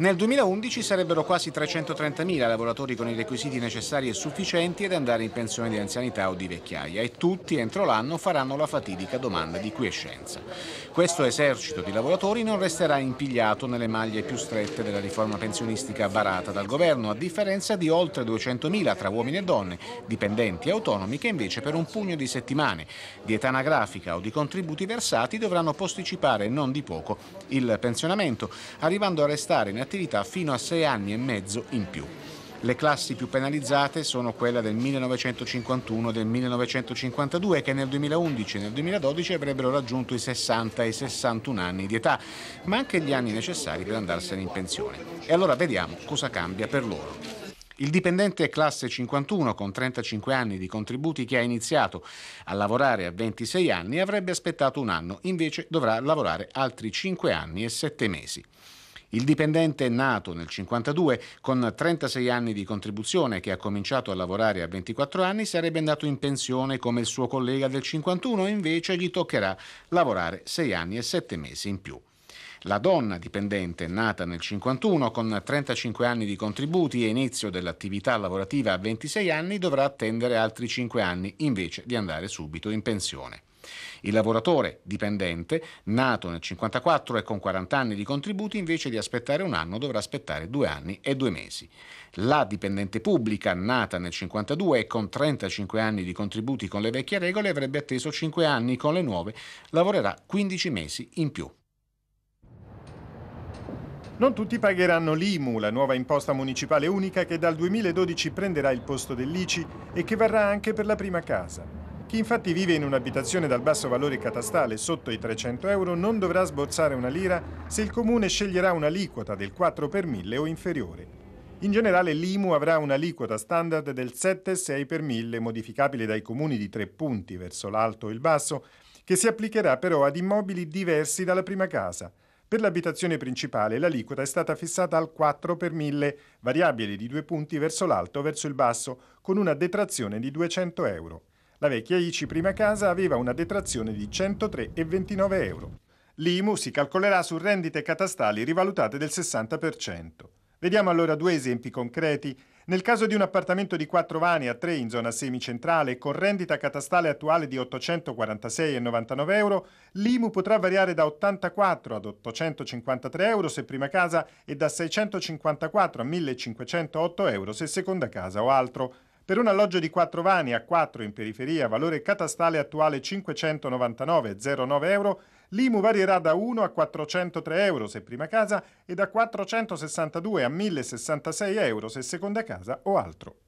Nel 2011 sarebbero quasi 330.000 lavoratori con i requisiti necessari e sufficienti ad andare in pensione di anzianità o di vecchiaia e tutti entro l'anno faranno la fatidica domanda di quiescenza. Questo esercito di lavoratori non resterà impigliato nelle maglie più strette della riforma pensionistica varata dal governo, a differenza di oltre 200.000 tra uomini e donne, dipendenti e autonomi che invece per un pugno di settimane di età anagrafica o di contributi versati dovranno posticipare non di poco il pensionamento, arrivando a restare in attività attività fino a sei anni e mezzo in più. Le classi più penalizzate sono quella del 1951 e del 1952 che nel 2011 e nel 2012 avrebbero raggiunto i 60 e i 61 anni di età, ma anche gli anni necessari per andarsene in pensione. E allora vediamo cosa cambia per loro. Il dipendente classe 51 con 35 anni di contributi che ha iniziato a lavorare a 26 anni avrebbe aspettato un anno, invece dovrà lavorare altri 5 anni e 7 mesi. Il dipendente è nato nel 1952 con 36 anni di contribuzione che ha cominciato a lavorare a 24 anni sarebbe andato in pensione come il suo collega del 51 invece gli toccherà lavorare 6 anni e 7 mesi in più. La donna dipendente nata nel 51 con 35 anni di contributi e inizio dell'attività lavorativa a 26 anni dovrà attendere altri 5 anni invece di andare subito in pensione. Il lavoratore dipendente, nato nel 54 e con 40 anni di contributi, invece di aspettare un anno dovrà aspettare due anni e due mesi. La dipendente pubblica, nata nel 52 e con 35 anni di contributi con le vecchie regole, avrebbe atteso 5 anni, con le nuove lavorerà 15 mesi in più. Non tutti pagheranno l'IMU, la nuova imposta municipale unica che dal 2012 prenderà il posto dell'ICI e che varrà anche per la prima casa. Chi infatti vive in un'abitazione dal basso valore catastale sotto i 300 euro non dovrà sborsare una lira se il comune sceglierà un'aliquota del 4 per 1000 o inferiore. In generale l'IMU avrà un'aliquota standard del 7,6 per 1000 modificabile dai comuni di tre punti verso l'alto e il basso che si applicherà però ad immobili diversi dalla prima casa. Per l'abitazione principale l'aliquota è stata fissata al 4 per 1000 variabile di due punti verso l'alto e verso il basso con una detrazione di 200 euro. La vecchia ICI prima casa aveva una detrazione di 103,29 euro. L'IMU si calcolerà su rendite catastali rivalutate del 60%. Vediamo allora due esempi concreti. Nel caso di un appartamento di 4 vani a 3 in zona semicentrale con rendita catastale attuale di 846,99 euro, l'IMU potrà variare da 84 ad 853 euro se prima casa e da 654 a 1508 euro se seconda casa o altro. Per un alloggio di 4 vani a 4 in periferia, valore catastale attuale 599,09 euro, l'IMU varierà da 1 a 403 euro se prima casa e da 462 a 1066 euro se seconda casa o altro.